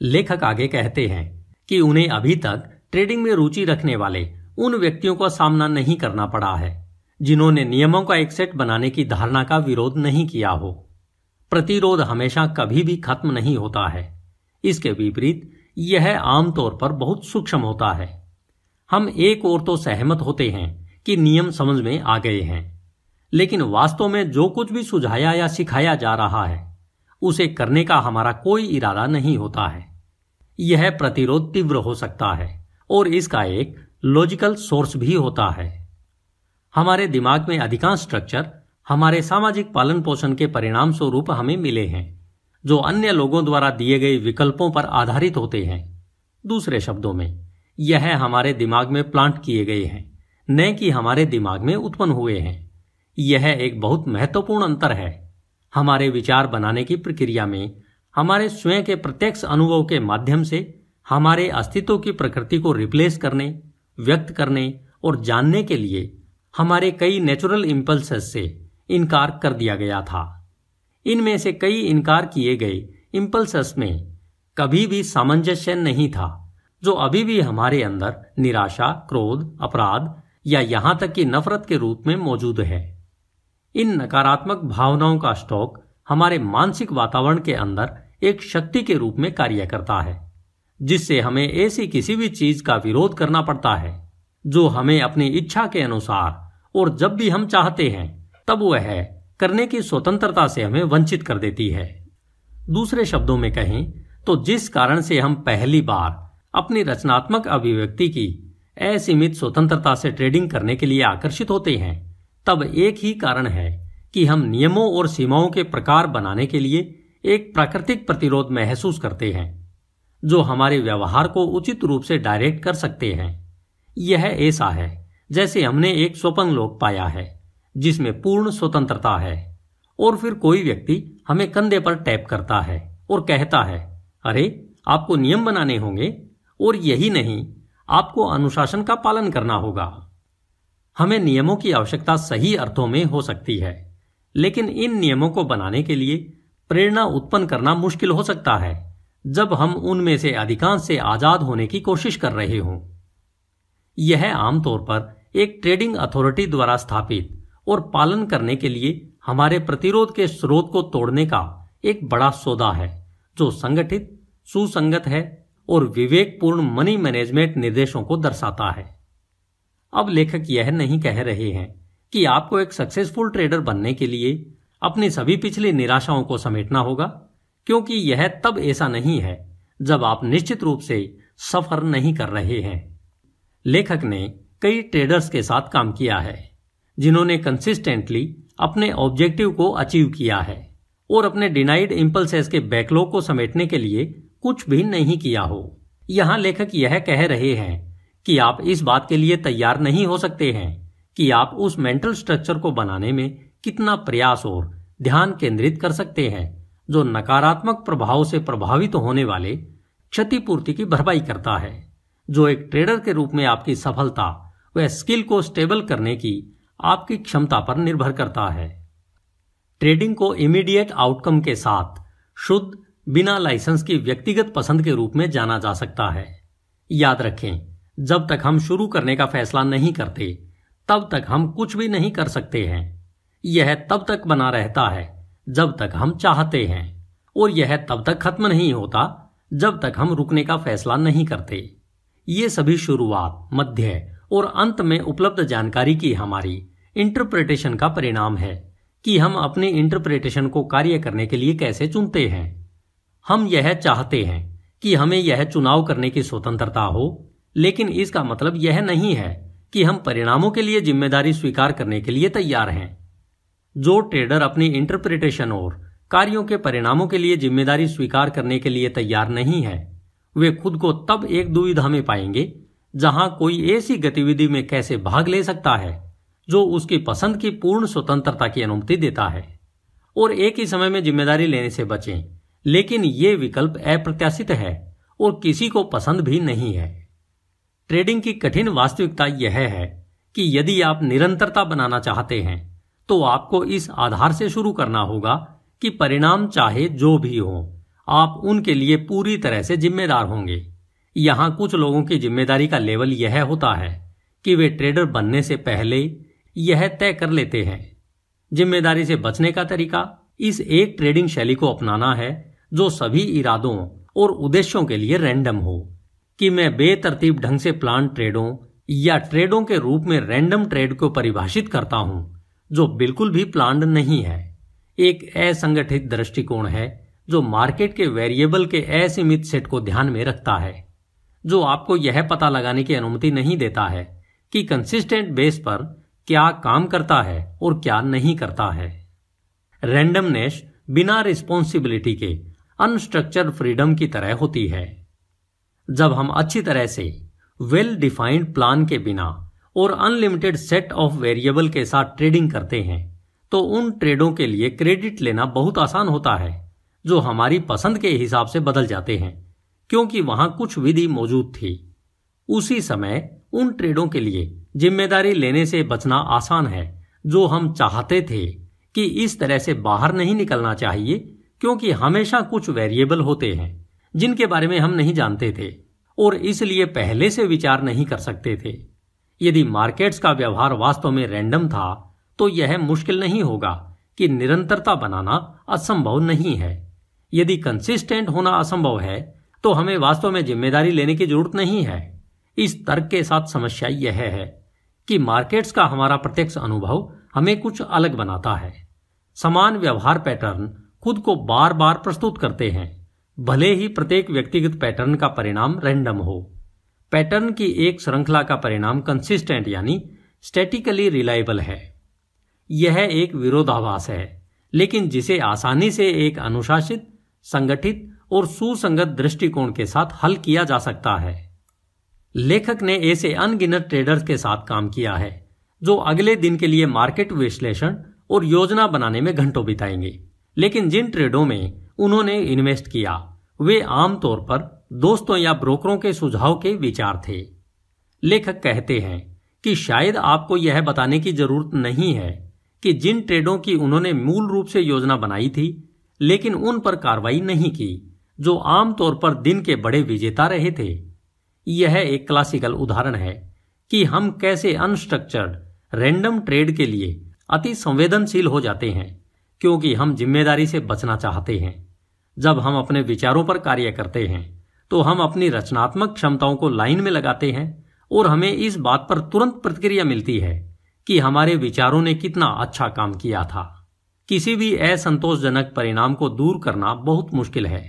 लेखक आगे कहते हैं कि उन्हें अभी तक ट्रेडिंग में रुचि रखने वाले उन व्यक्तियों का सामना नहीं करना पड़ा है जिन्होंने नियमों का एक सेट बनाने की धारणा का विरोध नहीं किया हो प्रतिरोध हमेशा कभी भी खत्म नहीं होता है इसके विपरीत यह आमतौर पर बहुत सूक्ष्म होता है हम एक ओर तो सहमत होते हैं कि नियम समझ में आ गए हैं लेकिन वास्तव में जो कुछ भी सुझाया या सिखाया जा रहा है उसे करने का हमारा कोई इरादा नहीं होता है यह प्रतिरोध तीव्र हो सकता है और इसका एक लॉजिकल सोर्स भी होता है हमारे दिमाग में अधिकांश स्ट्रक्चर हमारे सामाजिक पालन पोषण के परिणाम स्वरूप हमें मिले हैं जो अन्य लोगों द्वारा दिए गए विकल्पों पर आधारित होते हैं दूसरे शब्दों में यह हमारे दिमाग में प्लांट किए गए हैं न कि हमारे दिमाग में उत्पन्न हुए हैं यह एक बहुत महत्वपूर्ण अंतर है हमारे विचार बनाने की प्रक्रिया में हमारे स्वयं के प्रत्यक्ष अनुभव के माध्यम से हमारे अस्तित्व की प्रकृति को रिप्लेस करने व्यक्त करने और जानने के लिए हमारे कई नेचुरल इम्पल्स से इनकार कर दिया गया था इनमें से कई इनकार किए गए इम्पल्स में कभी भी सामंजस्य नहीं था जो अभी भी हमारे अंदर निराशा क्रोध अपराध या यहां तक कि नफरत के रूप में मौजूद है इन नकारात्मक भावनाओं का स्टॉक हमारे मानसिक वातावरण के अंदर एक शक्ति के रूप में कार्य करता है जिससे हमें ऐसी किसी भी चीज का विरोध करना पड़ता है जो हमें अपनी इच्छा के अनुसार और जब भी हम चाहते हैं तब वह करने की स्वतंत्रता से हमें वंचित कर देती है दूसरे शब्दों में कहें तो जिस कारण से हम पहली बार अपनी रचनात्मक अभिव्यक्ति की असीमित स्वतंत्रता से ट्रेडिंग करने के लिए आकर्षित होते हैं तब एक ही कारण है कि हम नियमों और सीमाओं के प्रकार बनाने के लिए एक प्राकृतिक प्रतिरोध महसूस करते हैं जो हमारे व्यवहार को उचित रूप से डायरेक्ट कर सकते हैं यह ऐसा है जैसे हमने एक स्वपन लोक पाया है जिसमें पूर्ण स्वतंत्रता है और फिर कोई व्यक्ति हमें कंधे पर टैप करता है और कहता है अरे आपको नियम बनाने होंगे और यही नहीं आपको अनुशासन का पालन करना होगा हमें नियमों की आवश्यकता सही अर्थों में हो सकती है लेकिन इन नियमों को बनाने के लिए प्रेरणा उत्पन्न करना मुश्किल हो सकता है जब हम उनमें से अधिकांश से आजाद होने की कोशिश कर रहे हों यह आमतौर पर एक ट्रेडिंग अथॉरिटी द्वारा स्थापित और पालन करने के लिए हमारे प्रतिरोध के स्रोत को तोड़ने का एक बड़ा सौदा है जो संगठित सुसंगत है और विवेकपूर्ण मनी मैनेजमेंट निर्देशों को दर्शाता है अब लेखक यह नहीं कह रहे हैं कि आपको एक सक्सेसफुल ट्रेडर बनने के लिए अपनी सभी पिछली निराशाओं को समेटना होगा क्योंकि यह तब ऐसा नहीं है जब आप निश्चित रूप से सफर नहीं कर रहे हैं लेखक ने कई ट्रेडर्स के साथ काम किया है जिन्होंने कंसिस्टेंटली अपने ऑब्जेक्टिव को अचीव किया है और अपने डिनाइड इम्पल्सेस के बैकलॉग को समेटने के लिए कुछ भी नहीं किया हो यहाँ लेखक यह कह रहे हैं कि आप इस बात के लिए तैयार नहीं हो सकते हैं कि आप उस मेंटल स्ट्रक्चर को बनाने में कितना प्रयास और ध्यान केंद्रित कर सकते हैं जो नकारात्मक प्रभाव से प्रभावित होने वाले क्षतिपूर्ति की भरपाई करता है जो एक ट्रेडर के रूप में आपकी सफलता व स्किल को स्टेबल करने की आपकी क्षमता पर निर्भर करता है ट्रेडिंग को इमीडिएट आउटकम के साथ शुद्ध बिना लाइसेंस की व्यक्तिगत पसंद के रूप में जाना जा सकता है याद रखें जब तक हम शुरू करने का फैसला नहीं करते तब तक हम कुछ भी नहीं कर सकते हैं यह तब तक बना रहता है जब तक हम चाहते हैं और यह तब तक खत्म नहीं होता जब तक हम रुकने का फैसला नहीं करते ये सभी शुरुआत मध्य और अंत में उपलब्ध जानकारी की हमारी इंटरप्रिटेशन का परिणाम है कि हम अपने इंटरप्रिटेशन को कार्य करने के लिए कैसे चुनते हैं हम यह चाहते हैं कि हमें यह चुनाव करने की स्वतंत्रता हो लेकिन इसका मतलब यह नहीं है कि हम परिणामों के लिए जिम्मेदारी स्वीकार करने के लिए तैयार हैं जो ट्रेडर अपनी इंटरप्रिटेशन और कार्यों के परिणामों के लिए जिम्मेदारी स्वीकार करने के लिए तैयार नहीं है वे खुद को तब एक दुविधा में पाएंगे जहां कोई ऐसी गतिविधि में कैसे भाग ले सकता है जो उसकी पसंद की पूर्ण स्वतंत्रता की अनुमति देता है और एक ही समय में जिम्मेदारी लेने से बचें लेकिन ये विकल्प अप्रत्याशित है और किसी को पसंद भी नहीं है ट्रेडिंग की कठिन वास्तविकता यह है कि यदि आप निरंतरता बनाना चाहते हैं तो आपको इस आधार से शुरू करना होगा कि परिणाम चाहे जो भी हो आप उनके लिए पूरी तरह से जिम्मेदार होंगे यहां कुछ लोगों की जिम्मेदारी का लेवल यह होता है कि वे ट्रेडर बनने से पहले यह तय कर लेते हैं जिम्मेदारी से बचने का तरीका इस एक ट्रेडिंग शैली को अपनाना है जो सभी इरादों और उद्देश्यों के लिए रैंडम हो कि मैं बेतरतीब ढंग से प्लान ट्रेडों या ट्रेडों के रूप में रैंडम ट्रेड को परिभाषित करता हूं जो बिल्कुल भी प्लांड नहीं है एक असंगठित दृष्टिकोण है जो मार्केट के वेरिएबल के असीमित सेट को ध्यान में रखता है जो आपको यह पता लगाने की अनुमति नहीं देता है कि कंसिस्टेंट बेस पर क्या काम करता है और क्या नहीं करता है रैंडमनेस बिना रिस्पॉन्सिबिलिटी के अनस्ट्रक्चर्ड फ्रीडम की तरह होती है जब हम अच्छी तरह से वेल डिफाइंड प्लान के बिना और अनलिमिटेड सेट ऑफ वेरिएबल के साथ ट्रेडिंग करते हैं तो उन ट्रेडों के लिए क्रेडिट लेना बहुत आसान होता है जो हमारी पसंद के हिसाब से बदल जाते हैं क्योंकि वहां कुछ विधि मौजूद थी उसी समय उन ट्रेडों के लिए जिम्मेदारी लेने से बचना आसान है जो हम चाहते थे कि इस तरह से बाहर नहीं निकलना चाहिए क्योंकि हमेशा कुछ वेरिएबल होते हैं जिनके बारे में हम नहीं जानते थे और इसलिए पहले से विचार नहीं कर सकते थे यदि मार्केट्स का व्यवहार वास्तव में रैंडम था तो यह मुश्किल नहीं होगा कि निरंतरता बनाना असंभव नहीं है यदि कंसिस्टेंट होना असंभव है तो हमें वास्तव में जिम्मेदारी लेने की जरूरत नहीं है इस तर्क के साथ समस्या यह है कि मार्केट्स का हमारा प्रत्यक्ष अनुभव हमें कुछ अलग बनाता है समान व्यवहार पैटर्न खुद को बार बार प्रस्तुत करते हैं भले ही प्रत्येक व्यक्तिगत पैटर्न का परिणाम रैंडम हो पैटर्न की एक श्रृंखला का परिणाम कंसिस्टेंट यानी स्टैटिकली रिलायबल है यह एक विरोधाभास है लेकिन जिसे आसानी से एक अनुशासित संगठित और सुसंगत दृष्टिकोण के साथ हल किया जा सकता है लेखक ने ऐसे अनगिनत ट्रेडर्स के साथ काम किया है जो अगले दिन के लिए मार्केट विश्लेषण और योजना बनाने में घंटों बिताएंगे लेकिन जिन ट्रेडों में उन्होंने इन्वेस्ट किया वे आमतौर पर दोस्तों या ब्रोकरों के सुझाव के विचार थे लेखक कहते हैं कि शायद आपको यह बताने की जरूरत नहीं है कि जिन ट्रेडों की उन्होंने मूल रूप से योजना बनाई थी लेकिन उन पर कार्रवाई नहीं की जो आमतौर पर दिन के बड़े विजेता रहे थे यह एक क्लासिकल उदाहरण है कि हम कैसे अनस्ट्रक्चर्ड रैंडम ट्रेड के लिए अति संवेदनशील हो जाते हैं क्योंकि हम जिम्मेदारी से बचना चाहते हैं जब हम अपने विचारों पर कार्य करते हैं तो हम अपनी रचनात्मक क्षमताओं को लाइन में लगाते हैं और हमें इस बात पर तुरंत प्रतिक्रिया मिलती है कि हमारे विचारों ने कितना अच्छा काम किया था किसी भी असंतोषजनक परिणाम को दूर करना बहुत मुश्किल है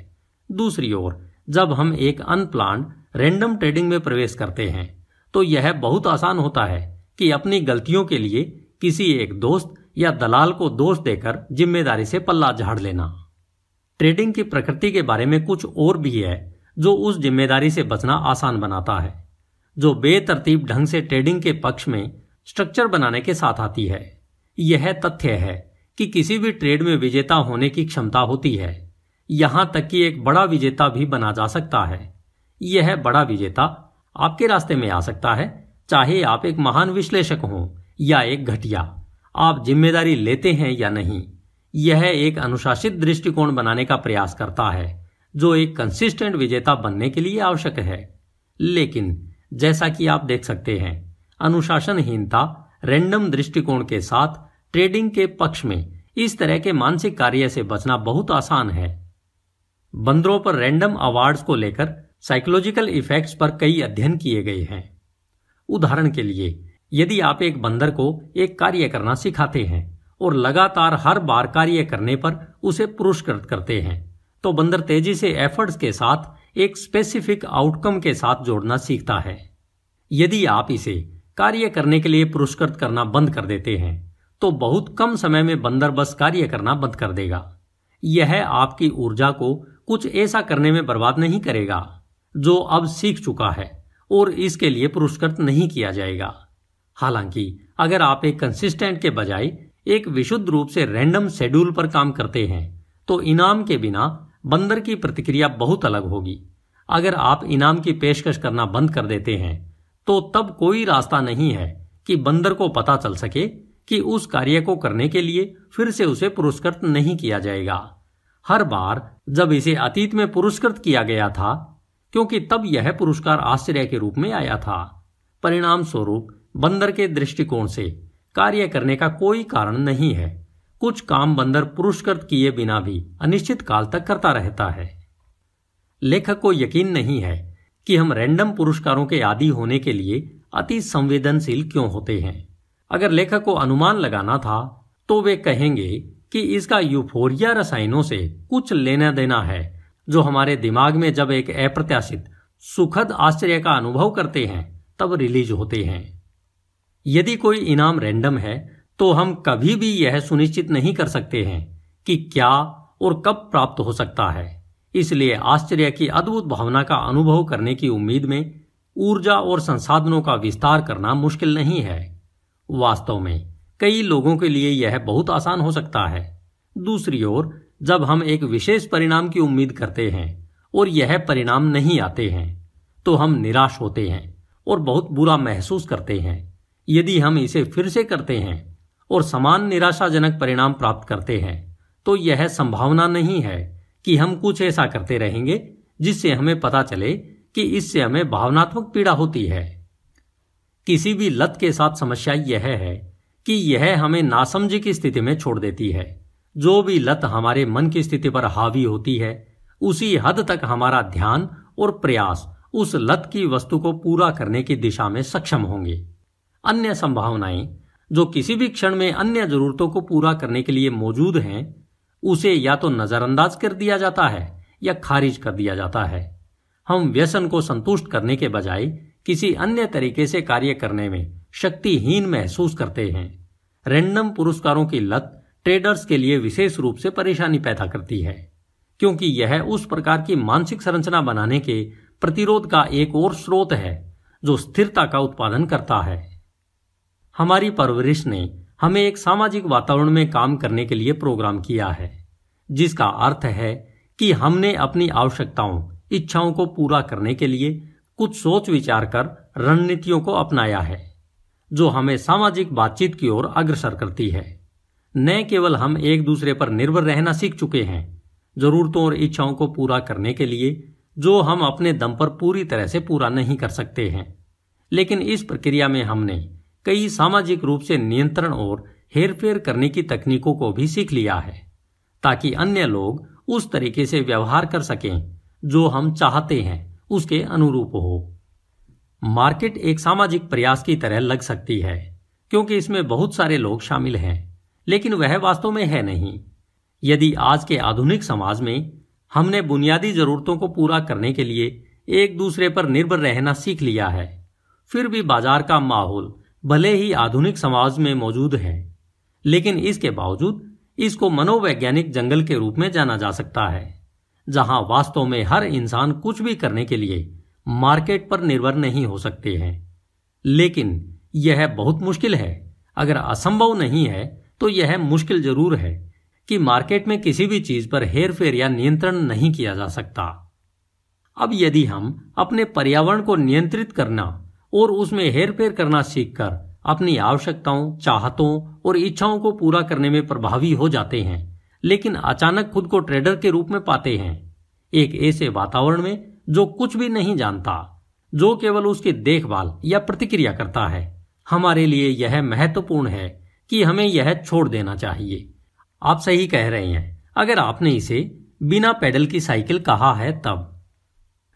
दूसरी ओर जब हम एक अनप्लान रेंडम ट्रेडिंग में प्रवेश करते हैं तो यह बहुत आसान होता है कि अपनी गलतियों के लिए किसी एक दोस्त या दलाल को दोष देकर जिम्मेदारी से पल्ला झाड़ लेना ट्रेडिंग की प्रकृति के बारे में कुछ और भी है जो उस जिम्मेदारी से बचना आसान बनाता है जो बेतरतीब ढंग से ट्रेडिंग के पक्ष में स्ट्रक्चर बनाने के साथ आती है यह तथ्य है कि किसी भी ट्रेड में विजेता होने की क्षमता होती है यहां तक कि एक बड़ा विजेता भी बना जा सकता है यह बड़ा विजेता आपके रास्ते में आ सकता है चाहे आप एक महान विश्लेषक हो या एक घटिया आप जिम्मेदारी लेते हैं या नहीं यह एक अनुशासित दृष्टिकोण बनाने का प्रयास करता है जो एक कंसिस्टेंट विजेता बनने के लिए आवश्यक है लेकिन जैसा कि आप देख सकते हैं अनुशासनहीनता रैंडम दृष्टिकोण के साथ ट्रेडिंग के पक्ष में इस तरह के मानसिक कार्य से बचना बहुत आसान है बंदरों पर रैंडम अवार्ड्स को लेकर साइकोलॉजिकल इफेक्ट्स पर कई अध्ययन किए गए हैं उदाहरण के लिए यदि आप एक बंदर को एक कार्य करना सिखाते हैं और लगातार हर बार कार्य करने पर उसे पुरस्कृत करते हैं तो बंदर तेजी से एफर्ट्स के साथ एक स्पेसिफिक आउटकम के साथ जोड़ना सीखता है यदि आप इसे कार्य करने के लिए पुरस्कृत करना बंद कर देते हैं तो बहुत कम समय में बंदर बस कार्य करना बंद कर देगा यह आपकी ऊर्जा को कुछ ऐसा करने में बर्बाद नहीं करेगा जो अब सीख चुका है और इसके लिए पुरस्कृत नहीं किया जाएगा हालांकि अगर आप एक कंसिस्टेंट के बजाय एक विशुद्ध रूप से रैंडम शेड्यूल पर काम करते हैं तो इनाम के बिना बंदर की प्रतिक्रिया बहुत अलग होगी अगर आप इनाम की पेशकश करना बंद कर देते हैं तो तब कोई रास्ता नहीं है कि बंदर को पता चल सके कि उस कार्य को करने के लिए फिर से उसे पुरस्कृत नहीं किया जाएगा हर बार जब इसे अतीत में पुरस्कृत किया गया था क्योंकि तब यह पुरस्कार आश्चर्य के रूप में आया था परिणाम स्वरूप बंदर के दृष्टिकोण से कार्य करने का कोई कारण नहीं है कुछ काम बंदर पुरुषकृत किए बिना भी अनिश्चित काल तक करता रहता है लेखक को यकीन नहीं है कि हम रैंडम पुरस्कारों के आदि होने के लिए अति संवेदनशील क्यों होते हैं अगर लेखक को अनुमान लगाना था तो वे कहेंगे कि इसका यूफोरिया रसायनों से कुछ लेना देना है जो हमारे दिमाग में जब एक अप्रत्याशित सुखद आश्चर्य का अनुभव करते हैं तब रिलीज होते हैं यदि कोई इनाम रैंडम है तो हम कभी भी यह सुनिश्चित नहीं कर सकते हैं कि क्या और कब प्राप्त हो सकता है इसलिए आश्चर्य की अद्भुत भावना का अनुभव करने की उम्मीद में ऊर्जा और संसाधनों का विस्तार करना मुश्किल नहीं है वास्तव में कई लोगों के लिए यह बहुत आसान हो सकता है दूसरी ओर जब हम एक विशेष परिणाम की उम्मीद करते हैं और यह परिणाम नहीं आते हैं तो हम निराश होते हैं और बहुत बुरा महसूस करते हैं यदि हम इसे फिर से करते हैं और समान निराशाजनक परिणाम प्राप्त करते हैं तो यह संभावना नहीं है कि हम कुछ ऐसा करते रहेंगे जिससे हमें पता चले कि इससे हमें भावनात्मक पीड़ा होती है किसी भी लत के साथ समस्या यह है कि यह हमें नासमझ की स्थिति में छोड़ देती है जो भी लत हमारे मन की स्थिति पर हावी होती है उसी हद तक हमारा ध्यान और प्रयास उस लत की वस्तु को पूरा करने की दिशा में सक्षम होंगे अन्य संभावनाएं जो किसी भी क्षण में अन्य जरूरतों को पूरा करने के लिए मौजूद हैं उसे या तो नज़रअंदाज कर दिया जाता है या खारिज कर दिया जाता है हम व्यसन को संतुष्ट करने के बजाय किसी अन्य तरीके से कार्य करने में शक्तिहीन महसूस करते हैं रैंडम पुरस्कारों की लत ट्रेडर्स के लिए विशेष रूप से परेशानी पैदा करती है क्योंकि यह उस प्रकार की मानसिक संरचना बनाने के प्रतिरोध का एक और स्रोत है जो स्थिरता का उत्पादन करता है हमारी परवरिश ने हमें एक सामाजिक वातावरण में काम करने के लिए प्रोग्राम किया है जिसका अर्थ है कि हमने अपनी आवश्यकताओं इच्छाओं को पूरा करने के लिए कुछ सोच विचार कर रणनीतियों को अपनाया है जो हमें सामाजिक बातचीत की ओर अग्रसर करती है न केवल हम एक दूसरे पर निर्भर रहना सीख चुके हैं जरूरतों और इच्छाओं को पूरा करने के लिए जो हम अपने दम पर पूरी तरह से पूरा नहीं कर सकते हैं लेकिन इस प्रक्रिया में हमने कई सामाजिक रूप से नियंत्रण और हेरफेर करने की तकनीकों को भी सीख लिया है ताकि अन्य लोग उस तरीके से व्यवहार कर सकें जो हम चाहते हैं उसके अनुरूप हो मार्केट एक सामाजिक प्रयास की तरह लग सकती है क्योंकि इसमें बहुत सारे लोग शामिल हैं लेकिन वह वास्तव में है नहीं यदि आज के आधुनिक समाज में हमने बुनियादी जरूरतों को पूरा करने के लिए एक दूसरे पर निर्भर रहना सीख लिया है फिर भी बाजार का माहौल भले ही आधुनिक समाज में मौजूद है लेकिन इसके बावजूद इसको मनोवैज्ञानिक जंगल के रूप में जाना जा सकता है जहां वास्तव में हर इंसान कुछ भी करने के लिए मार्केट पर निर्भर नहीं हो सकते हैं लेकिन यह बहुत मुश्किल है अगर असंभव नहीं है तो यह मुश्किल जरूर है कि मार्केट में किसी भी चीज पर हेरफेर या नियंत्रण नहीं किया जा सकता अब यदि हम अपने पर्यावरण को नियंत्रित करना और उसमें हेर फेर करना सीखकर अपनी आवश्यकताओं चाहतों और इच्छाओं को पूरा करने में प्रभावी हो जाते हैं लेकिन अचानक खुद को ट्रेडर के रूप में पाते हैं एक ऐसे वातावरण में जो कुछ भी नहीं जानता जो केवल उसकी देखभाल या प्रतिक्रिया करता है हमारे लिए यह महत्वपूर्ण है कि हमें यह छोड़ देना चाहिए आप सही कह रहे हैं अगर आपने इसे बिना पैडल की साइकिल कहा है तब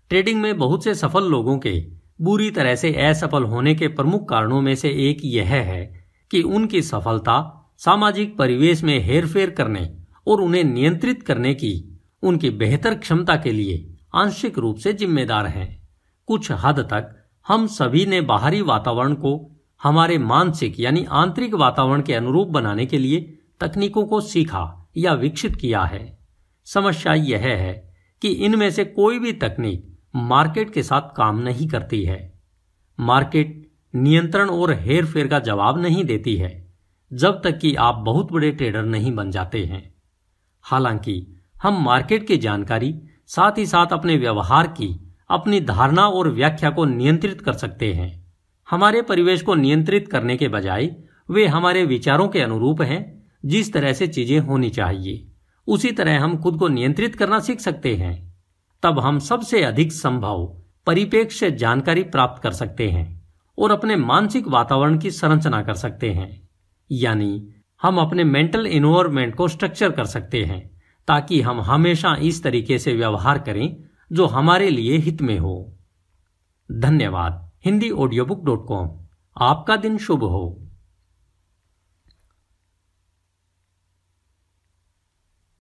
ट्रेडिंग में बहुत से सफल लोगों के बुरी तरह से असफल होने के प्रमुख कारणों में से एक यह है कि उनकी सफलता सामाजिक परिवेश में हेरफेर करने और उन्हें नियंत्रित करने की उनकी बेहतर क्षमता के लिए आंशिक रूप से जिम्मेदार हैं कुछ हद तक हम सभी ने बाहरी वातावरण को हमारे मानसिक यानी आंतरिक वातावरण के अनुरूप बनाने के लिए तकनीकों को सीखा या विकसित किया है समस्या यह है कि इनमें से कोई भी तकनीक मार्केट के साथ काम नहीं करती है मार्केट नियंत्रण और हेर फेर का जवाब नहीं देती है जब तक कि आप बहुत बड़े ट्रेडर नहीं बन जाते हैं हालांकि हम मार्केट की जानकारी साथ ही साथ अपने व्यवहार की अपनी धारणा और व्याख्या को नियंत्रित कर सकते हैं हमारे परिवेश को नियंत्रित करने के बजाय वे हमारे विचारों के अनुरूप हैं जिस तरह से चीजें होनी चाहिए उसी तरह हम खुद को नियंत्रित करना सीख सकते हैं तब हम सबसे अधिक संभव परिपेक्ष जानकारी प्राप्त कर सकते हैं और अपने मानसिक वातावरण की संरचना कर सकते हैं यानी हम अपने मेंटल इन्वायरमेंट को स्ट्रक्चर कर सकते हैं ताकि हम हमेशा इस तरीके से व्यवहार करें जो हमारे लिए हित में हो धन्यवाद Hindi audio book dot com आपका दिन शुभ हो